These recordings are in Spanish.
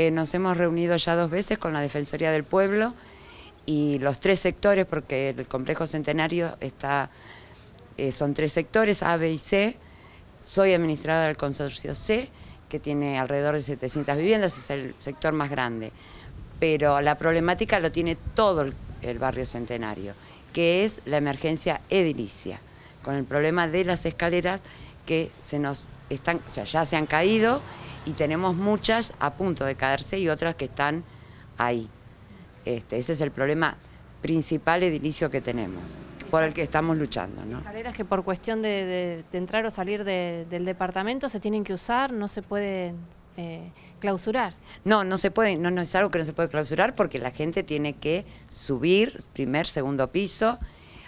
Eh, nos hemos reunido ya dos veces con la Defensoría del Pueblo y los tres sectores, porque el complejo centenario está, eh, son tres sectores, A, B y C. Soy administrada del consorcio C, que tiene alrededor de 700 viviendas, es el sector más grande. Pero la problemática lo tiene todo el, barrio centenario, que es la emergencia edilicia, con el problema de las escaleras que se nos están, ya se han caído y tenemos muchas a punto de caerse y otras que están ahí. Este, ese es el problema principal edilicio que tenemos, por el que estamos luchando. ¿no? que por cuestión de, entrar o salir del departamento se tienen que usar, no se puede eh, clausurar. No, no se puede, no, no es algo que no se puede clausurar porque la gente tiene que subir primer, segundo piso.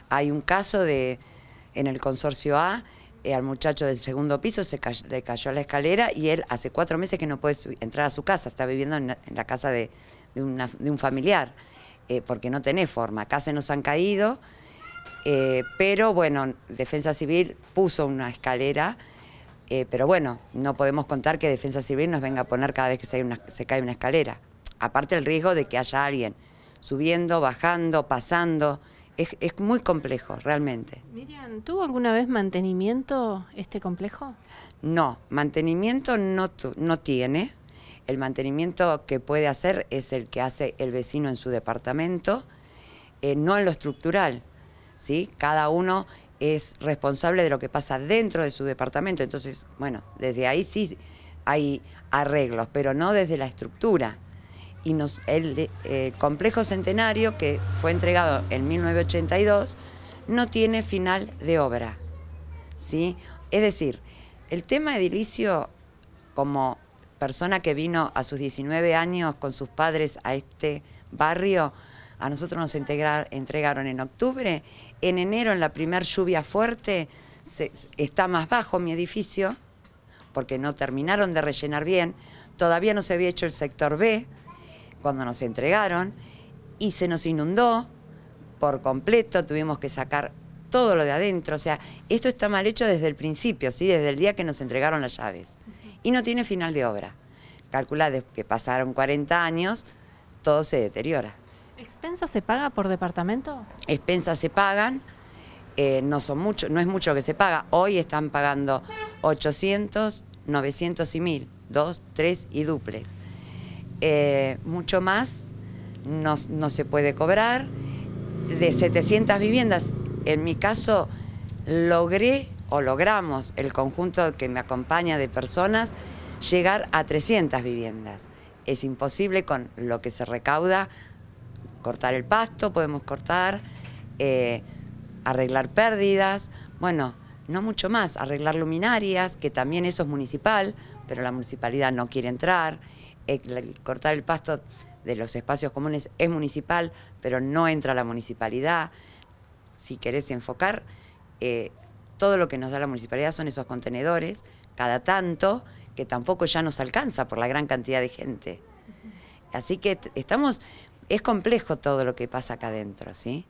Hay un caso de en el consorcio A eh, al muchacho del segundo piso se le cayó la escalera y él hace cuatro meses que no puede entrar a su casa, está viviendo en, la, casa de, un familiar, eh, porque no tenés forma. Acá se nos han caído, eh, pero bueno, Defensa Civil puso una escalera, pero bueno, no podemos contar que Defensa Civil nos venga a poner cada vez que se, se cae una escalera. Aparte el riesgo de que haya alguien subiendo, bajando, pasando es, muy complejo, realmente. Miriam, ¿tuvo alguna vez mantenimiento este complejo? No, mantenimiento no, no tiene. El mantenimiento que puede hacer es el que hace el vecino en su departamento, eh, no en lo estructural. ¿sí? Cada uno es responsable de lo que pasa dentro de su departamento. Entonces, bueno, desde ahí sí hay arreglos, pero no desde la estructura y el, complejo centenario, que fue entregado en 1982, no tiene final de obra. ¿sí? Es decir, el tema edilicio, como persona que vino a sus 19 años con sus padres a este barrio, a nosotros nos entregaron en octubre, en enero, en la primera lluvia fuerte, está más bajo mi edificio, porque no terminaron de rellenar bien, todavía no se había hecho el sector B, cuando nos entregaron y se nos inundó por completo, tuvimos que sacar todo lo de adentro, o sea, esto está mal hecho desde el principio, desde el día que nos entregaron las llaves y no tiene final de obra. Calcula que pasaron 40 años, todo se deteriora. ¿Expensas se paga por departamento? Expensas se pagan, eh, no, son mucho, no es mucho que se paga. Hoy están pagando 800, 900 y 1000, dos, tres y duplex. Eh, mucho más no, se puede cobrar. De 700 viviendas, en mi caso, logré o logramos el conjunto que me acompaña de personas llegar a 300 viviendas. Es imposible con lo que se recauda cortar el pasto, podemos cortar, eh, arreglar pérdidas, bueno, no mucho más, arreglar luminarias, que también eso es municipal, pero la municipalidad no quiere entrar. Eh, el cortar el pasto de los espacios comunes es municipal, pero no entra la municipalidad. Si querés enfocar, eh, todo lo que nos da la municipalidad son esos contenedores, cada tanto, que tampoco ya nos alcanza por la gran cantidad de gente. Así que estamos, es complejo todo lo que pasa acá adentro, ¿sí?